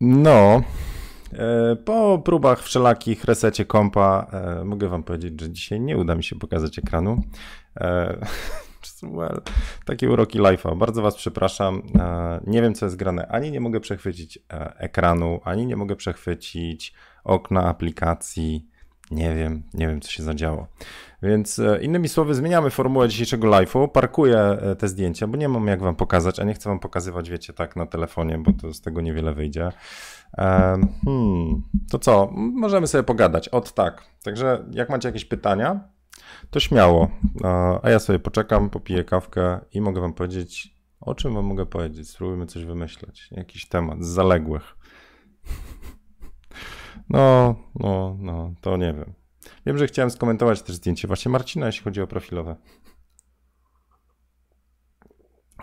No, e, po próbach wszelakich, resecie kompa, e, mogę wam powiedzieć, że dzisiaj nie uda mi się pokazać ekranu. E, well, takie uroki life'a. Bardzo was przepraszam. Nie wiem, co jest grane. Ani nie mogę przechwycić ekranu, ani nie mogę przechwycić okna aplikacji. Nie wiem, nie wiem co się zadziało. Więc e, innymi słowy, zmieniamy formułę dzisiejszego live'u. Parkuję e, te zdjęcia, bo nie mam jak wam pokazać, a nie chcę wam pokazywać, wiecie, tak na telefonie, bo to z tego niewiele wyjdzie. E, hmm, to co? Możemy sobie pogadać. Od tak. Także jak macie jakieś pytania, to śmiało. A ja sobie poczekam, popiję kawkę i mogę wam powiedzieć, o czym wam mogę powiedzieć. Spróbujmy coś wymyśleć. Jakiś temat z zaległych. No, no, no, to nie wiem. Wiem, że chciałem skomentować też zdjęcie właśnie Marcina, jeśli chodzi o profilowe.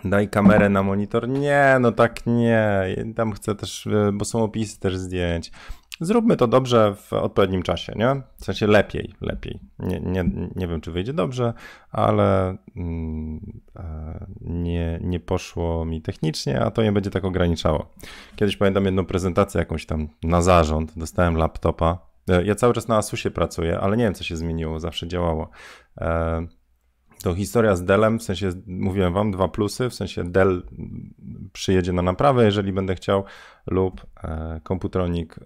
Daj kamerę na monitor. Nie, no tak nie. Tam chcę też, e, bo są opisy też zdjęć zróbmy to dobrze w odpowiednim czasie, nie? W sensie lepiej, lepiej. Nie, nie, nie wiem, czy wyjdzie dobrze, ale mm, e, nie, nie poszło mi technicznie, a to nie będzie tak ograniczało. Kiedyś pamiętam jedną prezentację jakąś tam na zarząd, dostałem laptopa. E, ja cały czas na Asusie pracuję, ale nie wiem, co się zmieniło, zawsze działało. E, to historia z Dell'em w sensie mówiłem wam dwa plusy, w sensie Dell przyjedzie na naprawę, jeżeli będę chciał, lub e, komputronik e,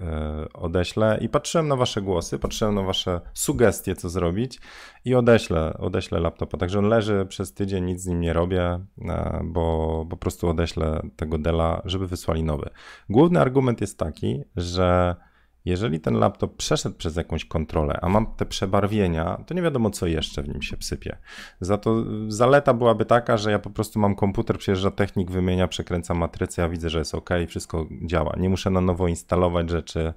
odeślę. I patrzyłem na wasze głosy, patrzyłem na wasze sugestie, co zrobić i odeślę, odeślę laptopa. Także on leży przez tydzień, nic z nim nie robię, e, bo po prostu odeślę tego Dell'a żeby wysłali nowy. Główny argument jest taki, że jeżeli ten laptop przeszedł przez jakąś kontrolę, a mam te przebarwienia, to nie wiadomo, co jeszcze w nim się psypie. Za to y, zaleta byłaby taka, że ja po prostu mam komputer, przyjeżdża technik, wymienia, przekręca matrycę, ja widzę, że jest ok, wszystko działa. Nie muszę na nowo instalować rzeczy.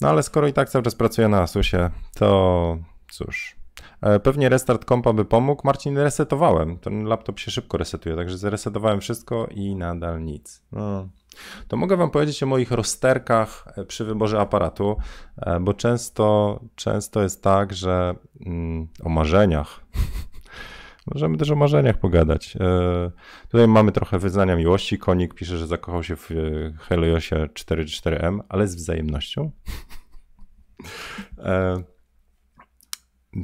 No ale skoro i tak cały czas pracuję na Asusie, to cóż. E, pewnie restart kompa by pomógł. Marcin, resetowałem. Ten laptop się szybko resetuje, także zresetowałem wszystko i nadal nic. No to mogę Wam powiedzieć o moich rozterkach e, przy wyborze aparatu, e, bo często, często jest tak, że mm, o marzeniach. Możemy też o marzeniach pogadać. E, tutaj mamy trochę wyznania miłości. Konik pisze, że zakochał się w Heliosie 44M, ale z wzajemnością.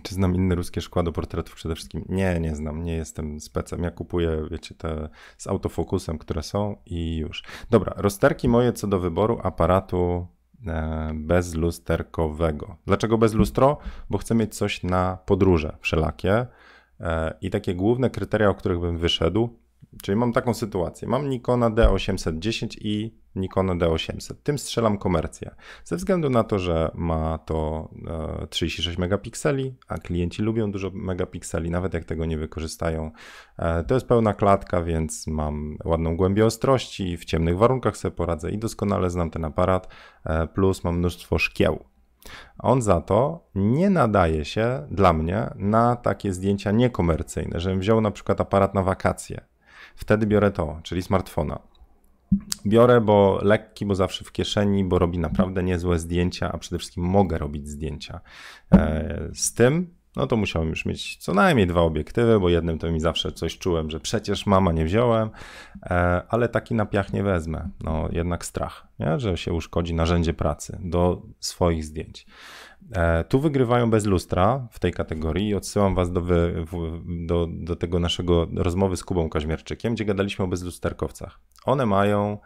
Czy znam inne ruskie szkła do portretów przede wszystkim? Nie, nie znam, nie jestem specem. Ja kupuję, wiecie, te z autofokusem, które są i już. Dobra, rozterki moje co do wyboru aparatu e, bezlusterkowego. Dlaczego bez lustro? Bo chcę mieć coś na podróże wszelakie. E, I takie główne kryteria, o których bym wyszedł, Czyli mam taką sytuację. Mam Nikona D810 i Nikona D800. Tym strzelam komercję. Ze względu na to, że ma to 36 e, megapikseli, a klienci lubią dużo megapikseli, nawet jak tego nie wykorzystają. E, to jest pełna klatka, więc mam ładną głębię ostrości, w ciemnych warunkach sobie poradzę i doskonale znam ten aparat, e, plus mam mnóstwo szkieł. On za to nie nadaje się dla mnie na takie zdjęcia niekomercyjne, żebym wziął na przykład aparat na wakacje wtedy biorę to, czyli smartfona. Biorę, bo lekki, bo zawsze w kieszeni, bo robi naprawdę niezłe zdjęcia, a przede wszystkim mogę robić zdjęcia. E, z tym no to musiałem już mieć co najmniej dwa obiektywy, bo jednym to mi zawsze coś czułem, że przecież mama nie wziąłem, e, ale taki na piach nie wezmę. No jednak strach, nie? że się uszkodzi narzędzie pracy do swoich zdjęć. E, tu wygrywają bez lustra w tej kategorii i odsyłam Was do, wy, do, do tego naszego rozmowy z Kubą Kaźmierczykiem, gdzie gadaliśmy o bezlusterkowcach. One mają,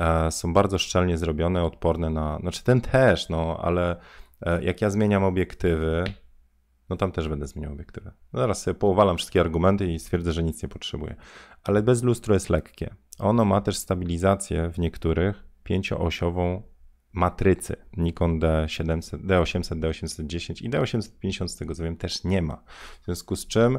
e, są bardzo szczelnie zrobione, odporne na, znaczy ten też, no ale e, jak ja zmieniam obiektywy, no tam też będę zmieniał obiektywy. No zaraz sobie pouwalam wszystkie argumenty i stwierdzę, że nic nie potrzebuję. Ale bez lustro jest lekkie. Ono ma też stabilizację w niektórych pięcioosiową matrycy Nikon D700, D800, D810 i D850 z tego co wiem też nie ma. W związku z czym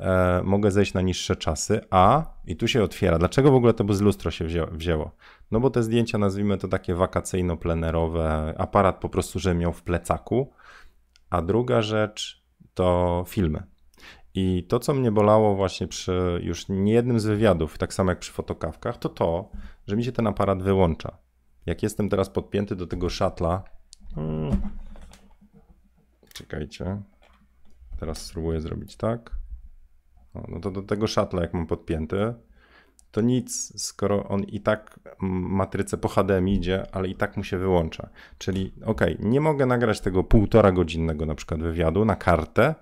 e, mogę zejść na niższe czasy, a i tu się otwiera, dlaczego w ogóle to bez lustro się wzięło? wzięło? No bo te zdjęcia nazwijmy to takie wakacyjno-plenerowe, aparat po prostu, że miał w plecaku, a druga rzecz to filmy. I to, co mnie bolało właśnie przy już niejednym z wywiadów, tak samo jak przy fotokawkach, to to, że mi się ten aparat wyłącza. Jak jestem teraz podpięty do tego szatla. Hmm, czekajcie. Teraz spróbuję zrobić tak. O, no to do tego szatla, jak mam podpięty, to nic, skoro on i tak matrycę po HDMI idzie, ale i tak mu się wyłącza. Czyli ok, nie mogę nagrać tego półtora godzinnego na przykład wywiadu na kartę,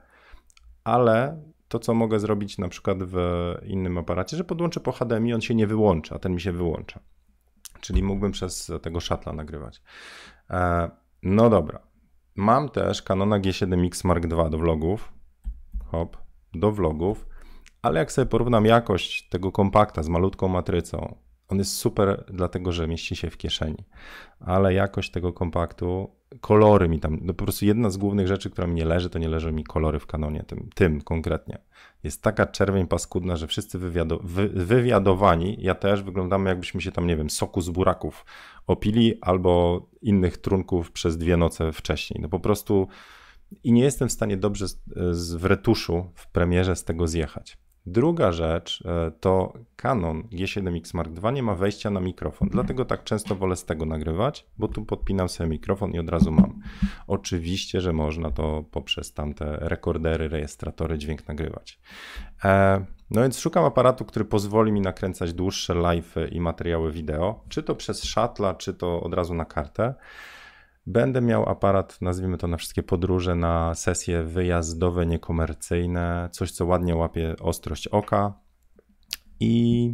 ale to, co mogę zrobić na przykład w innym aparacie, że podłączę po HDMI, on się nie wyłącza, a ten mi się wyłącza. Czyli mógłbym przez tego szatla nagrywać. E, no dobra. Mam też Canona G7X Mark II do vlogów. Hop, do vlogów. Ale jak sobie porównam jakość tego kompakta z malutką matrycą, on jest super, dlatego że mieści się w kieszeni, ale jakość tego kompaktu, kolory mi tam, no po prostu jedna z głównych rzeczy, która mi nie leży, to nie leżą mi kolory w kanonie, tym, tym konkretnie. Jest taka czerwień paskudna, że wszyscy wywiado, wy, wywiadowani, ja też, wyglądamy jakbyśmy się tam, nie wiem, soku z buraków opili albo innych trunków przez dwie noce wcześniej. No po prostu i nie jestem w stanie dobrze z, z w retuszu, w premierze z tego zjechać. Druga rzecz e, to Canon G7X Mark II nie ma wejścia na mikrofon, dlatego tak często wolę z tego nagrywać, bo tu podpinam sobie mikrofon i od razu mam. Oczywiście, że można to poprzez tamte rekordery, rejestratory dźwięk nagrywać. E, no więc szukam aparatu, który pozwoli mi nakręcać dłuższe live i materiały wideo, czy to przez szatla, czy to od razu na kartę. Będę miał aparat, nazwijmy to na wszystkie podróże, na sesje wyjazdowe, niekomercyjne, coś co ładnie łapie ostrość oka i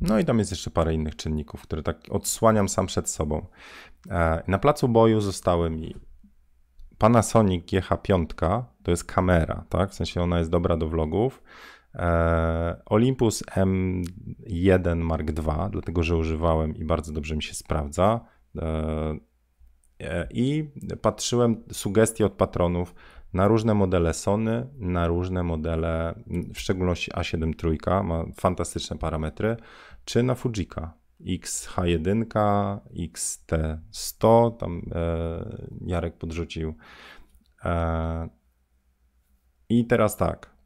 no i tam jest jeszcze parę innych czynników, które tak odsłaniam sam przed sobą. E, na placu boju zostały mi Panasonic GH5, to jest kamera, tak? W sensie ona jest dobra do vlogów. E, Olympus M1 Mark II, dlatego że używałem i bardzo dobrze mi się sprawdza. E, E, i patrzyłem sugestie od patronów na różne modele Sony, na różne modele, w szczególności A7 trójka ma fantastyczne parametry, czy na Fujika. XH1, XT100, tam e, Jarek podrzucił. E, I teraz tak.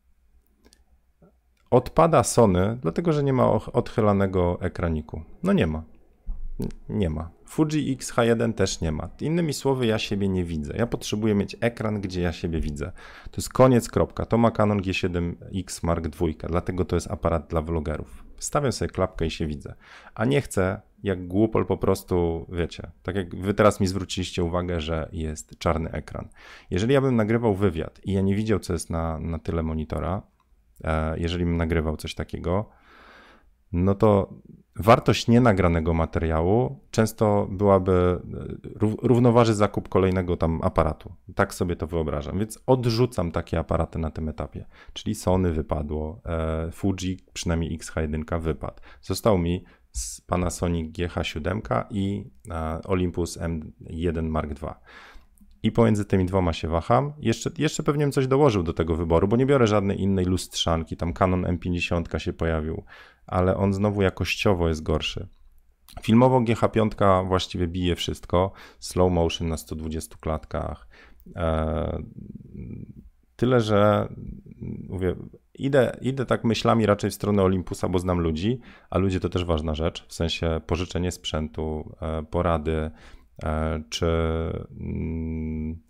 Odpada Sony, dlatego że nie ma odchylanego ekraniku. No nie ma. Nie ma. Fuji X-H1 też nie ma. Innymi słowy, ja siebie nie widzę. Ja potrzebuję mieć ekran, gdzie ja siebie widzę. To jest koniec, kropka. To ma Canon G7X Mark II, dlatego to jest aparat dla vlogerów. Stawiam sobie klapkę i się widzę. A nie chcę, jak głupol po prostu, wiecie, tak jak wy teraz mi zwróciliście uwagę, że jest czarny ekran. Jeżeli ja bym nagrywał wywiad i ja nie widział, co jest na, na tyle monitora, e, jeżeli bym nagrywał coś takiego, no to wartość nienagranego materiału często byłaby e, równoważy zakup kolejnego tam aparatu. Tak sobie to wyobrażam, więc odrzucam takie aparaty na tym etapie. Czyli Sony wypadło, e, Fuji, przynajmniej XH1 wypadł. Został mi z Panasonic GH7 i e, Olympus M1 Mark II i pomiędzy tymi dwoma się waham. Jeszcze, jeszcze pewnie bym coś dołożył do tego wyboru, bo nie biorę żadnej innej lustrzanki. Tam Canon M50 się pojawił, ale on znowu jakościowo jest gorszy. Filmowo GH5 właściwie bije wszystko. Slow motion na 120 klatkach. Eee, tyle, że mówię, idę, idę tak myślami raczej w stronę Olympusa, bo znam ludzi, a ludzie to też ważna rzecz, w sensie pożyczenie sprzętu, e, porady, E, czy mm,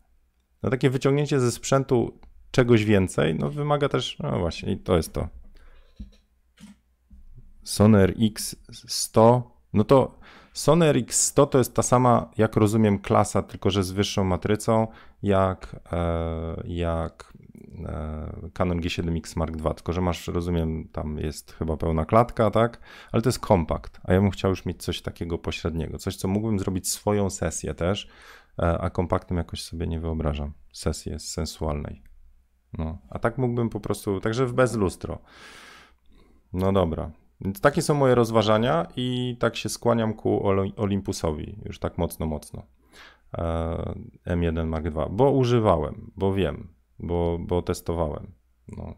no takie wyciągnięcie ze sprzętu czegoś więcej, no wymaga też, no właśnie, to jest to. Sonar x 100 no to Sonar x 100 to jest ta sama, jak rozumiem, klasa, tylko że z wyższą matrycą, jak, e, jak E, Canon G7X Mark II, tylko że masz, rozumiem, tam jest chyba pełna klatka, tak? Ale to jest kompakt, a ja bym chciał już mieć coś takiego pośredniego, coś, co mógłbym zrobić swoją sesję też, e, a kompaktem jakoś sobie nie wyobrażam sesję sensualnej. No, a tak mógłbym po prostu, także w bez lustro. No dobra. Więc takie są moje rozważania i tak się skłaniam ku Olympusowi, już tak mocno, mocno. E, M1 Mark II, bo używałem, bo wiem, bo, bo testowałem. No.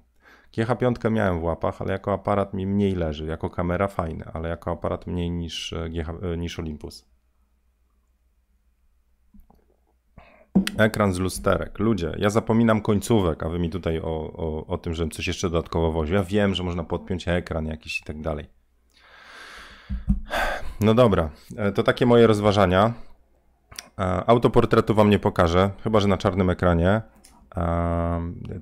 GH5 miałem w łapach, ale jako aparat mi mniej leży. Jako kamera fajny, ale jako aparat mniej niż, e, e, niż Olympus. Ekran z lusterek. Ludzie, ja zapominam końcówek, a wy mi tutaj o, o, o tym, żebym coś jeszcze dodatkowo woził. Ja wiem, że można podpiąć ekran jakiś i tak dalej. No dobra, e, to takie moje rozważania. Autoportretu wam nie pokażę, chyba że na czarnym ekranie.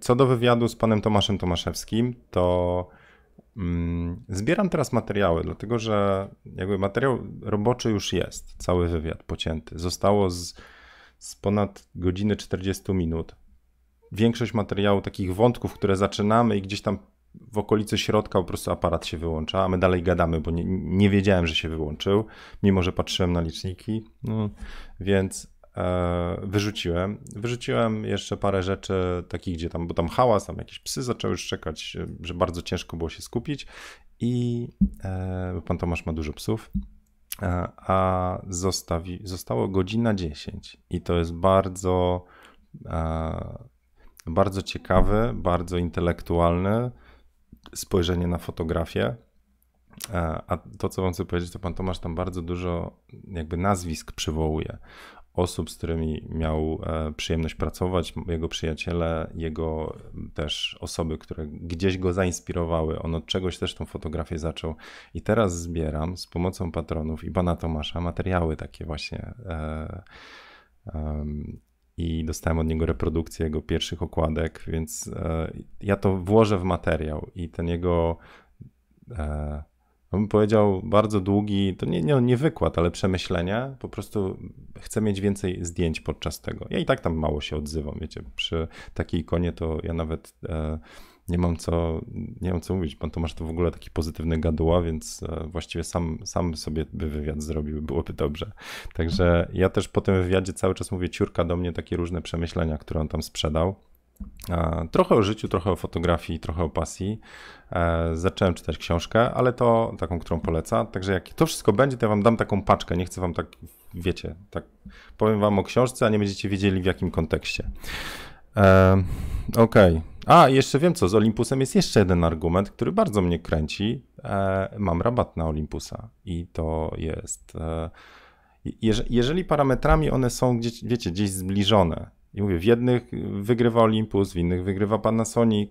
Co do wywiadu z panem Tomaszem Tomaszewskim, to mm, zbieram teraz materiały, dlatego że jakby materiał roboczy już jest, cały wywiad pocięty. Zostało z, z ponad godziny 40 minut. Większość materiału, takich wątków, które zaczynamy i gdzieś tam w okolicy środka po prostu aparat się wyłącza, a my dalej gadamy, bo nie, nie wiedziałem, że się wyłączył, mimo że patrzyłem na liczniki. No, więc E, wyrzuciłem. Wyrzuciłem jeszcze parę rzeczy takich, gdzie tam, bo tam hałas, tam jakieś psy zaczęły szczekać, e, że bardzo ciężko było się skupić i e, bo pan Tomasz ma dużo psów, a zostawi, zostało godzina 10 i to jest bardzo bardzo ciekawy, bardzo intelektualny spojrzenie na fotografię. A to, co wam chcę powiedzieć, to pan Tomasz tam bardzo dużo jakby nazwisk przywołuje osób, z którymi miał e, przyjemność pracować, jego przyjaciele, jego też osoby, które gdzieś go zainspirowały. On od czegoś też tą fotografię zaczął. I teraz zbieram z pomocą patronów i pana Tomasza materiały takie właśnie. E, e, I dostałem od niego reprodukcję jego pierwszych okładek, więc ja to włożę w materiał i ten jego bym powiedział, bardzo długi, to nie, nie, nie wykład, ale przemyślenia. Po prostu chcę mieć więcej zdjęć podczas tego. Ja i tak tam mało się odzywam, wiecie, przy takiej ikonie to ja nawet e, nie mam co, nie mam co mówić. Pan Tomasz to w ogóle taki pozytywny gaduła, więc e, właściwie sam, sam sobie by wywiad zrobił, byłoby dobrze. Także ja też po tym wywiadzie cały czas mówię, ciurka do mnie takie różne przemyślenia, które on tam sprzedał E, trochę o życiu, trochę o fotografii, trochę o pasji. E, zacząłem czytać książkę, ale to taką, którą poleca. Także jak to wszystko będzie, to ja wam dam taką paczkę. Nie chcę wam tak, wiecie, tak powiem wam o książce, a nie będziecie wiedzieli w jakim kontekście. E, okej. Okay. A, jeszcze wiem co, z Olympusem jest jeszcze jeden argument, który bardzo mnie kręci. mam rabat na Olympusa i to jest... jeżeli parametrami one są, gdzieś, wiecie, gdzieś zbliżone, i mówię, w jednych wygrywa Olympus, w innych wygrywa Panasonic,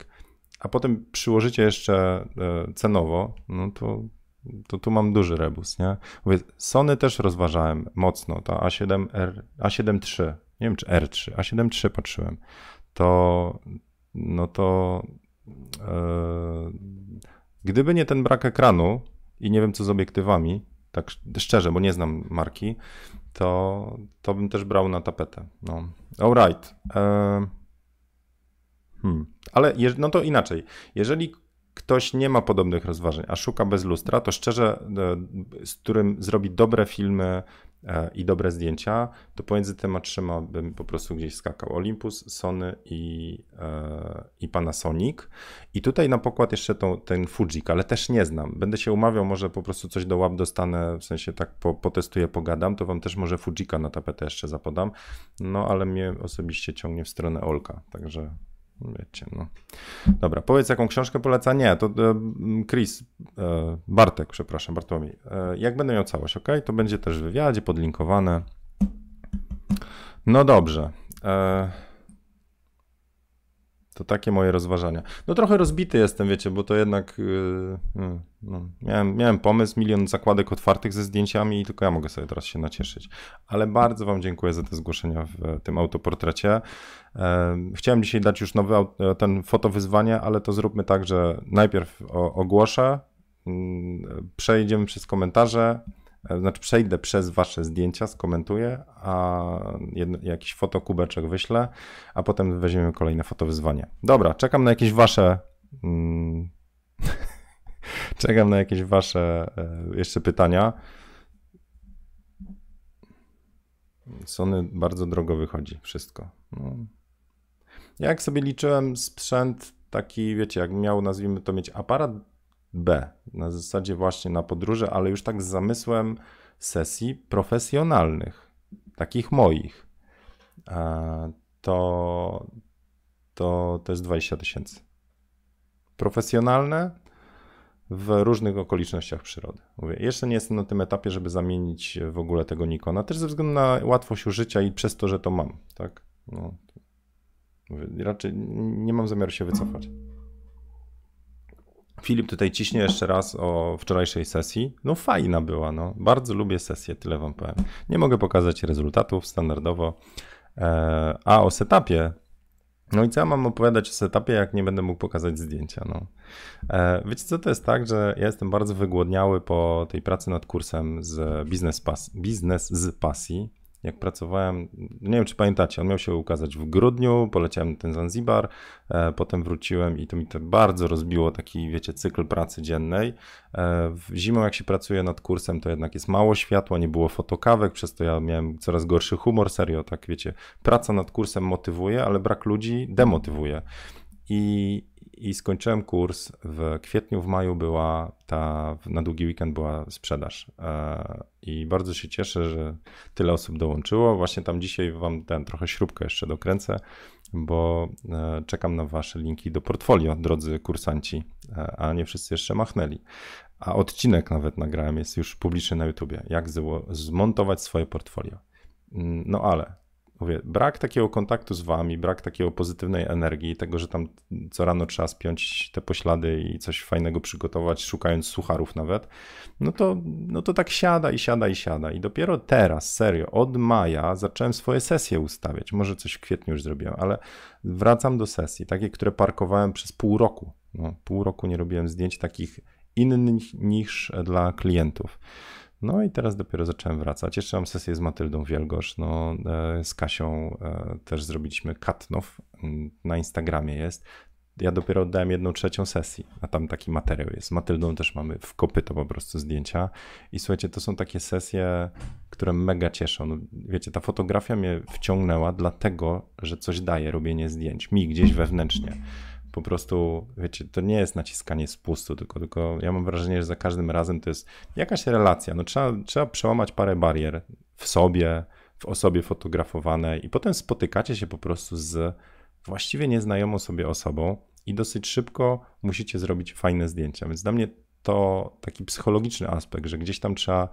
a potem przyłożycie jeszcze e, cenowo, no to, to tu mam duży rebus, nie? Mówię, Sony też rozważałem mocno, ta A7R, A7 III, nie wiem czy R3, A7 III patrzyłem, to no to yy, gdyby nie ten brak ekranu i nie wiem co z obiektywami, tak szczerze, bo nie znam marki, to, to bym też brał na tapetę. No. Alright. E, hmm. Ale je, no to inaczej. Jeżeli ktoś nie ma podobnych rozważań, a szuka bez lustra, to szczerze, e, z którym zrobi dobre filmy E, i dobre zdjęcia, to pomiędzy tymi trzema bym po prostu gdzieś skakał. Olympus, Sony i, e, i Panasonic. I tutaj na pokład jeszcze tą, ten Fujik, ale też nie znam. Będę się umawiał, może po prostu coś do łap dostanę, w sensie tak po, potestuję, pogadam, to wam też może Fujika na tapetę jeszcze zapodam. No ale mnie osobiście ciągnie w stronę Olka, także Wiecie, no. Dobra, powiedz jaką książkę poleca? Nie, to e, Chris, e, Bartek, przepraszam, Bartłomiej. E, jak będę miał całość, ok? To będzie też w wywiadzie podlinkowane. No dobrze. To takie moje rozważania. No trochę rozbity jestem, wiecie, bo to jednak yy, no, miałem, miałem pomysł, milion zakładek otwartych ze zdjęciami i tylko ja mogę sobie teraz się nacieszyć. Ale bardzo Wam dziękuję za te zgłoszenia w e, tym autoportrecie. Yy, chciałem dzisiaj dać już nowy e, ten fotowyzwanie, ale to zróbmy tak, że najpierw ogłoszę, yy, przejdziemy przez komentarze, E, znaczy przejdę przez wasze zdjęcia, skomentuję, a jakiś fotokubeczek wyślę, a potem weźmiemy kolejne fotowyzwanie. Dobra, czekam na jakieś wasze. Mm, czekam na jakieś wasze e, jeszcze pytania. Sony bardzo drogo wychodzi wszystko. No. Jak sobie liczyłem sprzęt taki, wiecie, jak miał, nazwijmy to, mieć aparat B. Na zasadzie właśnie na podróże, ale już tak z zamysłem sesji profesjonalnych, takich moich. E, to, to, to jest 20 tysięcy. Profesjonalne w różnych okolicznościach przyrody. Mówię, jeszcze nie jestem na tym etapie, żeby zamienić w ogóle tego Nikona, też ze względu na łatwość użycia i przez to, że to mam. Tak? No, mówię, raczej nie mam zamiaru się wycofać. Filip tutaj ciśnie jeszcze raz o wczorajszej sesji. No fajna była, no. Bardzo lubię sesję, tyle wam powiem. Nie mogę pokazać rezultatów standardowo. E, a o setupie. No i co ja mam opowiadać o setupie, jak nie będę mógł pokazać zdjęcia, no. E, wiecie co, to jest tak, że ja jestem bardzo wygłodniały po tej pracy nad kursem z Biznes, biznes z pasji jak pracowałem, nie wiem czy pamiętacie, on miał się ukazać w grudniu, poleciałem na ten Zanzibar, e, potem wróciłem i to mi to bardzo rozbiło taki, wiecie, cykl pracy dziennej. E, zimą jak się pracuje nad kursem, to jednak jest mało światła, nie było fotokawek, przez to ja miałem coraz gorszy humor, serio, tak wiecie, praca nad kursem motywuje, ale brak ludzi demotywuje. I, i skończyłem kurs. W kwietniu, w maju była ta, na długi weekend była sprzedaż. E, I bardzo się cieszę, że tyle osób dołączyło. Właśnie tam dzisiaj wam ten trochę śrubkę jeszcze dokręcę, bo e, czekam na wasze linki do portfolio, drodzy kursanci, e, a nie wszyscy jeszcze machnęli. A odcinek nawet nagrałem, jest już publiczny na YouTubie, jak zmontować swoje portfolio. Mm, no ale mówię, brak takiego kontaktu z wami, brak takiego pozytywnej energii, tego, że tam co rano trzeba spiąć te poślady i coś fajnego przygotować, szukając sucharów nawet, no to, no to tak siada i siada i siada. I dopiero teraz, serio, od maja zacząłem swoje sesje ustawiać. Może coś w kwietniu już zrobiłem, ale wracam do sesji, takie, które parkowałem przez pół roku. No, pół roku nie robiłem zdjęć takich innych niż dla klientów. No i teraz dopiero zacząłem wracać. Jeszcze mam sesję z Matyldą Wielgosz, no, e, z Kasią e, też zrobiliśmy Katnow, na Instagramie jest. Ja dopiero oddałem jedną trzecią sesji, a tam taki materiał jest. Z Matyldą też mamy w kopyto po prostu zdjęcia. I słuchajcie, to są takie sesje, które mega cieszą. No, wiecie, ta fotografia mnie wciągnęła dlatego, że coś daje robienie zdjęć mi gdzieś wewnętrznie po prostu, wiecie, to nie jest naciskanie spustu, tylko, tylko ja mam wrażenie, że za każdym razem to jest jakaś relacja. No, trzeba, trzeba przełamać parę barier w sobie, w osobie fotografowanej i potem spotykacie się po prostu z właściwie nieznajomą sobie osobą i dosyć szybko musicie zrobić fajne zdjęcia. Więc dla mnie to taki psychologiczny aspekt, że gdzieś tam trzeba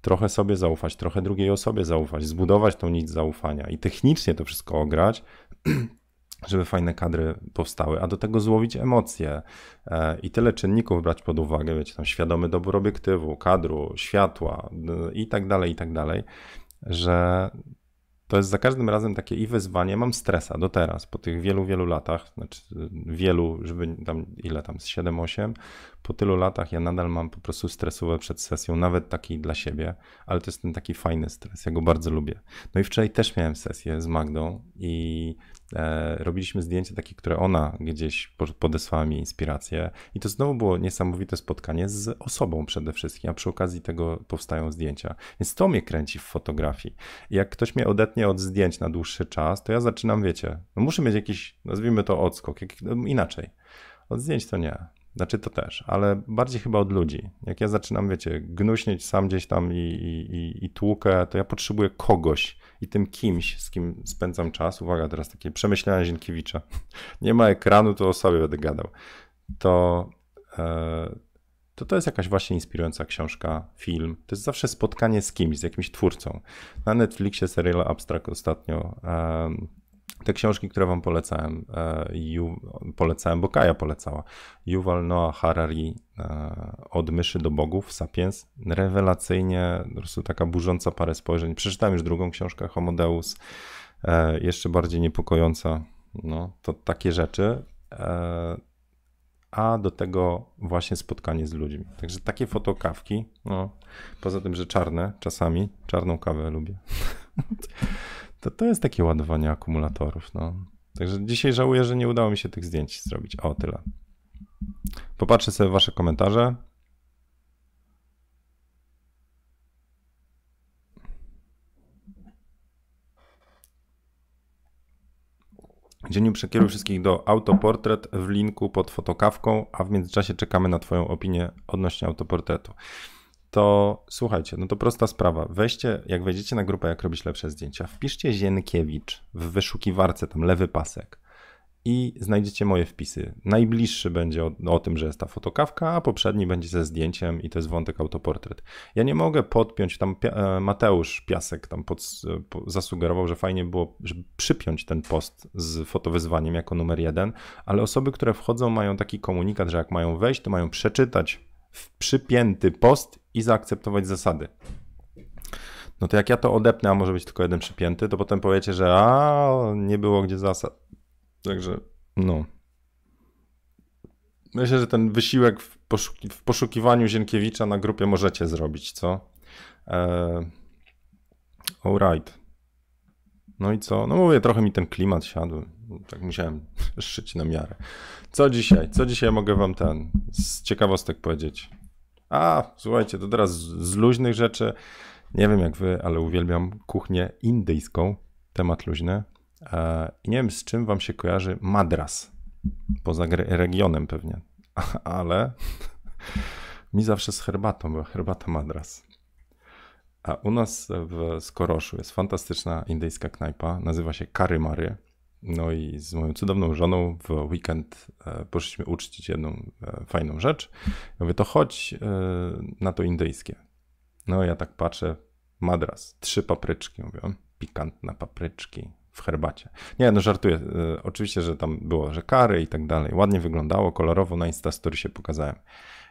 trochę sobie zaufać, trochę drugiej osobie zaufać, zbudować tą nic zaufania i technicznie to wszystko ograć. żeby fajne kadry powstały, a do tego złowić emocje e, i tyle czynników brać pod uwagę, wiecie, tam świadomy dobór obiektywu, kadru, światła i tak dalej, i tak dalej, że to jest za każdym razem takie i wyzwanie. Mam stresa do teraz, po tych wielu, wielu latach, znaczy wielu, żeby tam ile tam, z 7-8, po tylu latach ja nadal mam po prostu stresowe przed sesją, nawet taki dla siebie, ale to jest ten taki fajny stres, ja go bardzo lubię. No i wczoraj też miałem sesję z Magdą i E, robiliśmy zdjęcia takie, które ona gdzieś podesłała mi inspirację. I to znowu było niesamowite spotkanie z osobą przede wszystkim, a przy okazji tego powstają zdjęcia. Więc to mnie kręci w fotografii. I jak ktoś mnie odetnie od zdjęć na dłuższy czas, to ja zaczynam, wiecie, no muszę mieć jakiś, nazwijmy to odskok, jak, inaczej. Od zdjęć to nie. Znaczy to też, ale bardziej chyba od ludzi. Jak ja zaczynam, wiecie, gnuśnieć sam gdzieś tam i, i, i tłukę, to ja potrzebuję kogoś i tym kimś, z kim spędzam czas. Uwaga, teraz takie przemyślenia Zienkiewicza. Nie ma ekranu, to o sobie będę gadał. To, e, to to jest jakaś właśnie inspirująca książka, film. To jest zawsze spotkanie z kimś, z jakimś twórcą. Na Netflixie serial Abstract ostatnio te książki, które wam polecałem, e, ju, polecałem, bo Kaja polecała. Yuval Noah Harari, e, Od myszy do bogów, Sapiens, rewelacyjnie, po prostu taka burząca parę spojrzeń. Przeczytałem już drugą książkę, Homo Deus, e, jeszcze bardziej niepokojąca. No, to takie rzeczy. A do tego właśnie spotkanie z ludźmi. Także takie fotokawki, no, poza tym, że czarne czasami, czarną kawę lubię. To, to jest takie ładowanie akumulatorów. No. Także dzisiaj żałuję, że nie udało mi się tych zdjęć zrobić. O, tyle. Popatrzę sobie wasze komentarze. Dzieniu przekieruj wszystkich do autoportret w linku pod fotokawką, a w międzyczasie czekamy na Twoją opinię odnośnie autoportretu to słuchajcie, no to prosta sprawa. Weźcie, jak wejdziecie na grupę Jak robić lepsze zdjęcia, wpiszcie Zienkiewicz w wyszukiwarce, tam lewy pasek i znajdziecie moje wpisy. Najbliższy będzie o, o, tym, że jest ta fotokawka, a poprzedni będzie ze zdjęciem i to jest wątek autoportret. Ja nie mogę podpiąć, tam e, Mateusz Piasek tam pod, e, zasugerował, że fajnie było żeby przypiąć ten post z fotowyzwaniem jako numer jeden, ale osoby, które wchodzą mają taki komunikat, że jak mają wejść, to mają przeczytać w przypięty post i zaakceptować zasady. No to jak ja to odepnę, a może być tylko jeden przypięty, to potem powiecie, że a nie było gdzie zasad. Także no. Myślę, że ten wysiłek w, poszuki w poszukiwaniu Zienkiewicza na grupie możecie zrobić, co? Eee, alright. No i co? No mówię, trochę mi ten klimat siadł tak musiałem szyć na miarę. Co dzisiaj? Co dzisiaj mogę wam ten z ciekawostek powiedzieć? A, słuchajcie, to teraz z, luźnych rzeczy. Nie wiem jak wy, ale uwielbiam kuchnię indyjską. Temat luźny. E, nie wiem z czym wam się kojarzy Madras. Poza regionem pewnie. Ale mi zawsze z herbatą bo herbata Madras. A u nas w Skoroszu jest fantastyczna indyjska knajpa, nazywa się Kary Mary. No i z moją cudowną żoną w weekend e, poszliśmy uczcić jedną e, fajną rzecz. Ja mówię, to chodź e, na to indyjskie. No ja tak patrzę, madras, trzy papryczki, mówię, pikantne papryczki w herbacie. Nie, no żartuję, oczywiście, że tam było, że kary i tak dalej. Ładnie wyglądało, kolorowo na Instastory się pokazałem.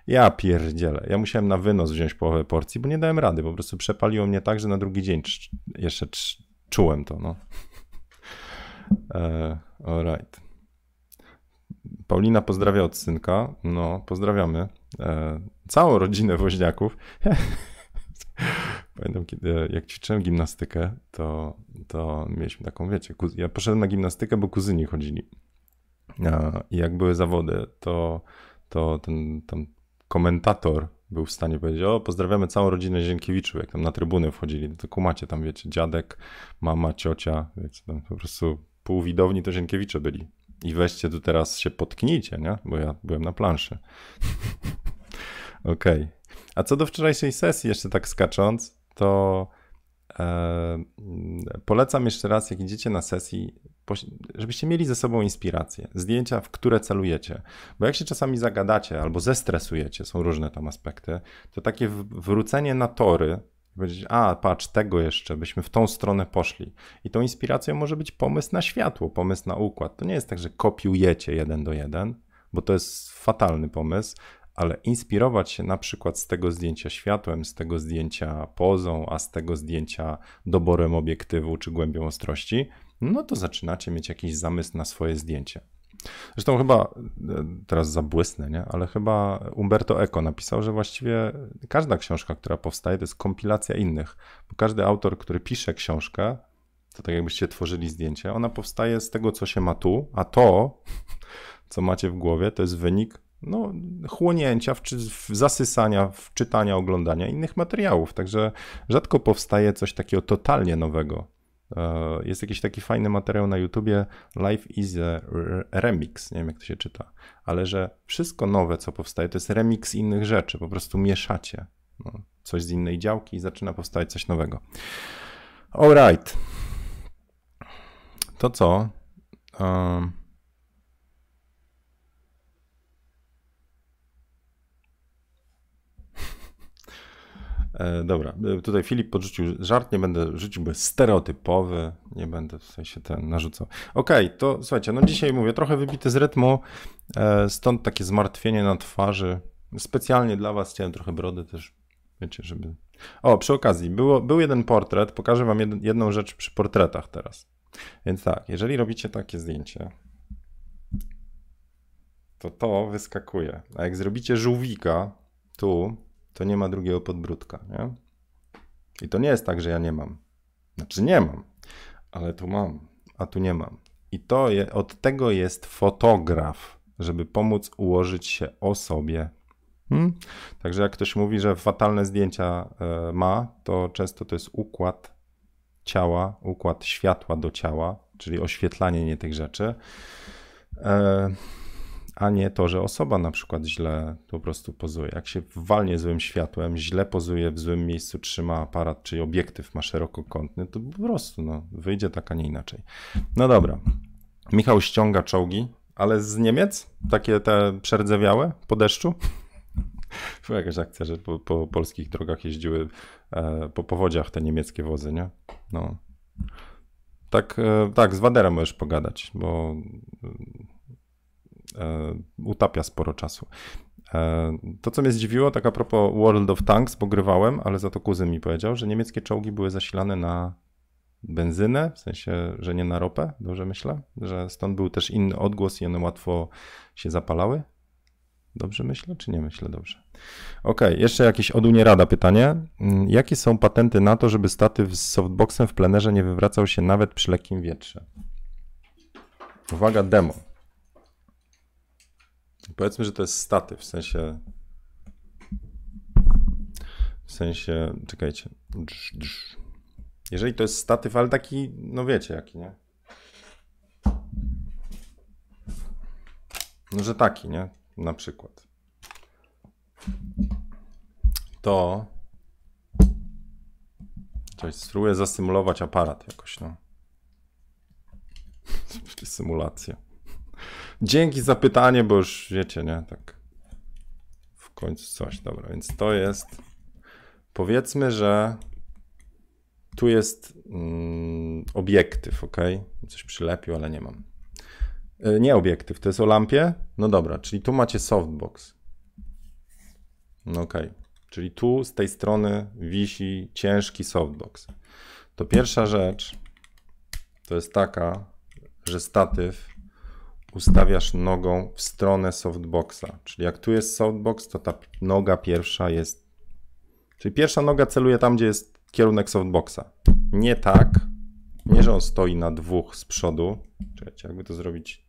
Ja pierdzielę. Ja musiałem na wynos wziąć połowę porcji, bo nie dałem rady. Po prostu przepaliło mnie tak, że na drugi dzień jeszcze czułem to. No. E, Paulina pozdrawia od synka. No, pozdrawiamy. E, całą rodzinę woźniaków. Pamiętam, kiedy, jak ćwiczyłem gimnastykę, to, to mieliśmy taką, wiecie, ja poszedłem na gimnastykę, bo kuzyni chodzili. E, I jak były zawody, to, to ten tam komentator był w stanie powiedzieć, o pozdrawiamy całą rodzinę Zienkiewiczu, jak tam na trybunę wchodzili, to kumacie tam, wiecie, dziadek, mama, ciocia, wiecie, tam po prostu pół widowni to Zienkiewicze byli. I weźcie tu teraz się potknijcie, nie? Bo ja byłem na planszy. Okej. Okay. A co do wczorajszej sesji, jeszcze tak skacząc, to e, polecam jeszcze raz, jak idziecie na sesji, żebyście mieli ze sobą inspirację, zdjęcia, w które celujecie. Bo jak się czasami zagadacie albo zestresujecie, są różne tam aspekty, to takie wrócenie na tory, i powiedzieć, a patrz, tego jeszcze, byśmy w tą stronę poszli. I tą inspiracją może być pomysł na światło, pomysł na układ. To nie jest tak, że kopiujecie jeden do jeden, bo to jest fatalny pomysł, ale inspirować się na przykład z tego zdjęcia światłem, z tego zdjęcia pozą, a z tego zdjęcia doborem obiektywu czy głębią ostrości, no to zaczynacie mieć jakiś zamysł na swoje zdjęcie. Zresztą chyba, e, teraz zabłysnę, nie? ale chyba Umberto Eco napisał, że właściwie każda książka, która powstaje, to jest kompilacja innych. Bo każdy autor, który pisze książkę, to tak jakbyście tworzyli zdjęcie, ona powstaje z tego, co się ma tu, a to, co macie w głowie, to jest wynik no, chłonięcia, wczy, zasysania, wczytania, oglądania innych materiałów. Także rzadko powstaje coś takiego totalnie nowego. E, jest jakiś taki fajny materiał na YouTubie Life is a remix, nie wiem jak to się czyta, ale że wszystko nowe, co powstaje, to jest remix innych rzeczy, po prostu mieszacie no, coś z innej działki i zaczyna powstawać coś nowego. Alright. To co? Um E, dobra, e, tutaj Filip podrzucił żart, nie będę rzucił, bo stereotypowy, nie będę w sensie ten narzucał. Okej, okay, to słuchajcie, no dzisiaj mówię, trochę wybity z rytmu, e, stąd takie zmartwienie na twarzy. Specjalnie dla was chciałem trochę brody też, wiecie, żeby... O, przy okazji, było, był jeden portret, pokażę wam jed, jedną rzecz przy portretach teraz. Więc tak, jeżeli robicie takie zdjęcie, to to wyskakuje, a jak zrobicie żółwika tu, to nie ma drugiego podbródka. Nie? I to nie jest tak, że ja nie mam. Znaczy nie mam, ale tu mam, a tu nie mam. I to je, od tego jest fotograf, żeby pomóc ułożyć się o sobie. Hmm? Także jak ktoś mówi, że fatalne zdjęcia y, ma, to często to jest układ ciała, układ światła do ciała, czyli oświetlanie nie tych rzeczy. Yy a nie to, że osoba na przykład źle po prostu pozuje. Jak się walnie złym światłem, źle pozuje, w złym miejscu trzyma aparat, czy obiektyw ma szerokokątny, to po prostu no, wyjdzie tak, a nie inaczej. No dobra. Michał ściąga czołgi, ale z Niemiec? Takie te przerdzewiałe po deszczu? Była jakaś akcja, że po, po, polskich drogach jeździły e, po powodziach te niemieckie wozy, nie? No. Tak, e, tak, z Waderem możesz pogadać, bo E, utapia sporo czasu. E, to, co mnie zdziwiło, tak a propos World of Tanks, bo grywałem, ale za to kuzyn mi powiedział, że niemieckie czołgi były zasilane na benzynę, w sensie, że nie na ropę, dobrze myślę, że stąd był też inny odgłos i one łatwo się zapalały. Dobrze myślę, czy nie myślę dobrze? Ok, jeszcze jakieś od Unii Rada pytanie. Mm, jakie są patenty na to, żeby statyw z softboxem w plenerze nie wywracał się nawet przy lekkim wietrze? Uwaga, demo. Powiedzmy, że to jest staty w sensie. W sensie, czekajcie. Drz, drz. Jeżeli to jest statyw, ale taki, no wiecie jaki, nie? No, że taki, nie? Na przykład. To. Coś spróbuję zasymulować aparat jakoś, no. Symulacja. Dzięki za pytanie, bo już wiecie, nie? Tak w końcu coś. Dobra, więc to jest... Powiedzmy, że tu jest mm, obiektyw, ok? Coś przylepił, ale nie mam. E, nie obiektyw, to jest o lampie? No dobra, czyli tu macie softbox. No ok, czyli tu z tej strony wisi ciężki softbox. To pierwsza rzecz to jest taka, że statyw ustawiasz nogą w stronę softboxa. Czyli jak tu jest softbox, to ta noga pierwsza jest. Czyli pierwsza noga celuje tam, gdzie jest kierunek softboxa. Nie tak. Nie, że on stoi na dwóch z przodu. Czekajcie, jakby to zrobić.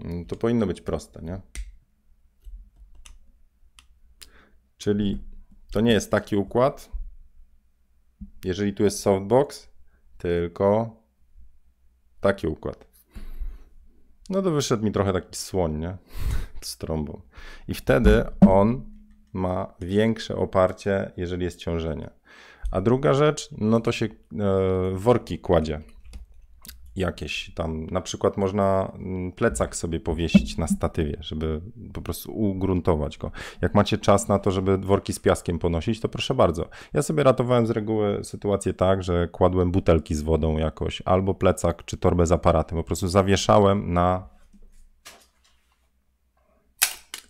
Mm, to powinno być proste, nie? Czyli to nie jest taki układ, jeżeli tu jest softbox, tylko Taki układ. No to wyszedł mi trochę taki słoń, nie? Z trąbą. I wtedy on ma większe oparcie, jeżeli jest ciążenie. A druga rzecz, no to się e, worki kładzie jakieś tam. Na przykład można mm, plecak sobie powiesić na statywie, żeby po prostu ugruntować go. Jak macie czas na to, żeby worki z piaskiem ponosić, to proszę bardzo. Ja sobie ratowałem z reguły sytuację tak, że kładłem butelki z wodą jakoś, albo plecak, czy torbę z aparatem. Po prostu zawieszałem na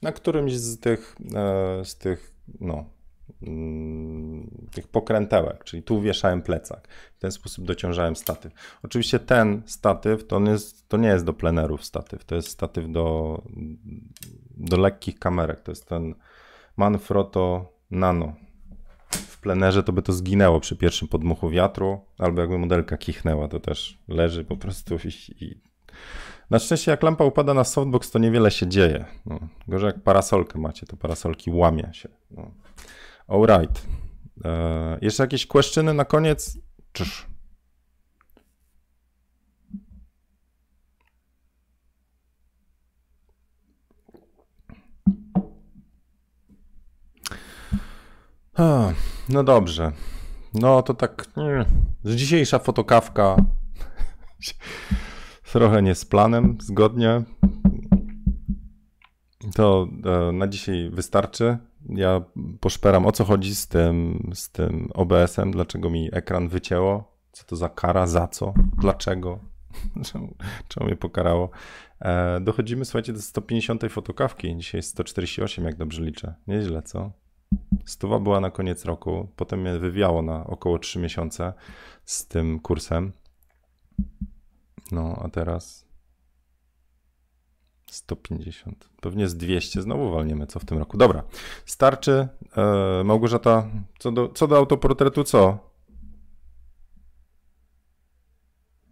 na którymś z tych, e, z tych no, Mm, tych pokrętełek, czyli tu wieszałem plecak. W ten sposób dociążałem statyw. Oczywiście ten statyw to, jest, to nie jest do plenerów statyw, to jest statyw do, do lekkich kamerek. To jest ten Manfrotto Nano. W plenerze to by to zginęło przy pierwszym podmuchu wiatru, albo jakby modelka kichnęła, to też leży po prostu i, i... Na szczęście, jak lampa upada na softbox, to niewiele się dzieje. No. Gorzej, jak parasolkę macie, to parasolki łamie się. No. Alright. E, jeszcze jakieś questiony na koniec? Czyż. no dobrze. No to tak. Mm, dzisiejsza fotokawka trochę nie z planem, zgodnie. To e, na dzisiaj wystarczy ja poszperam, o co chodzi z tym, z tym OBS-em, dlaczego mi ekran wycięło, co to za kara, za co, dlaczego, czemu, czemu mnie pokarało. E, dochodzimy, słuchajcie, do 150 fotokawki, dzisiaj 148, jak dobrze liczę, nieźle, co? Stuwa była na koniec roku, potem mnie wywiało na około 3 miesiące z tym kursem. No, a teraz 150. Pewnie z 200. Znowu walniemy, co w tym roku. Dobra. Starczy. Yy, Małgorzata, co do, co do autoportretu, co?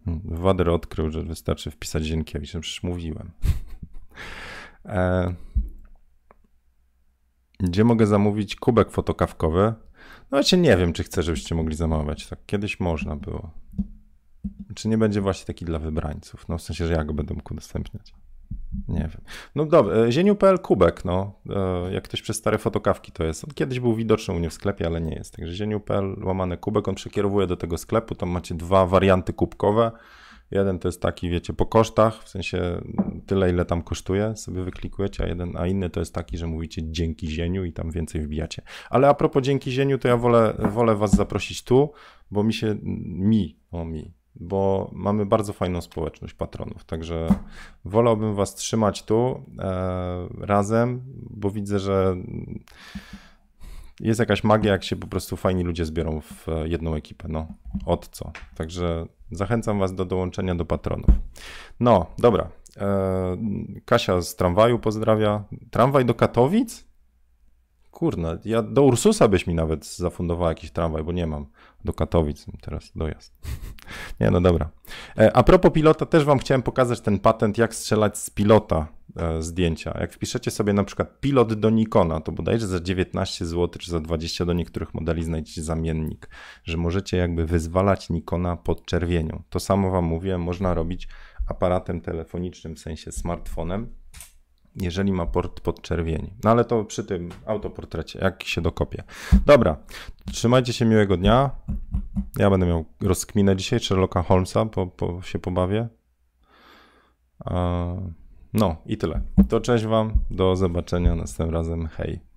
Hmm, Wader odkrył, że wystarczy wpisać Zienkiewicz. No przecież mówiłem. e, gdzie mogę zamówić kubek fotokawkowy? No ja się nie wiem, czy chcę, żebyście mogli zamawiać. Tak kiedyś można było. Czy nie będzie właśnie taki dla wybrańców? No w sensie, że ja go będę mógł udostępniać. Nie wiem. No dobra, e, zieniu.pl kubek, no. E, jak ktoś przez stare fotokawki to jest. On kiedyś był widoczny u mnie w sklepie, ale nie jest. Także zieniu.pl łamany kubek, on przekierowuje do tego sklepu. Tam macie dwa warianty kubkowe. Jeden to jest taki, wiecie, po kosztach, w sensie tyle, ile tam kosztuje, sobie wyklikujecie, a jeden, a inny to jest taki, że mówicie dzięki zieniu i tam więcej wbijacie. Ale a propos dzięki zieniu, to ja wolę, wolę was zaprosić tu, bo mi się, mi, o mi, bo mamy bardzo fajną społeczność patronów. Także wolałbym Was trzymać tu e, razem, bo widzę, że jest jakaś magia, jak się po prostu fajni ludzie zbiorą w e, jedną ekipę. No, od co? Także zachęcam Was do dołączenia do patronów. No, dobra. E, Kasia z tramwaju pozdrawia. Tramwaj do Katowic? Kurna, ja do Ursusa byś mi nawet zafundowała jakiś tramwaj, bo nie mam. Do Katowic teraz dojazd. nie, no dobra. E, a propos pilota, też wam chciałem pokazać ten patent, jak strzelać z pilota e, zdjęcia. Jak wpiszecie sobie na przykład pilot do Nikona, to bodajże za 19 zł czy za 20 do niektórych modeli znajdziecie zamiennik, że możecie jakby wyzwalać Nikona pod czerwienią. To samo wam mówię, można robić aparatem telefonicznym, w sensie smartfonem, jeżeli ma port podczerwieni. No ale to przy tym autoportrecie, jak się dokopie. Dobra, trzymajcie się miłego dnia. Ja będę miał rozkminę dzisiaj, Sherlocka Holmesa, po, się pobawię. No i tyle. To cześć wam, do zobaczenia następnym razem, hej.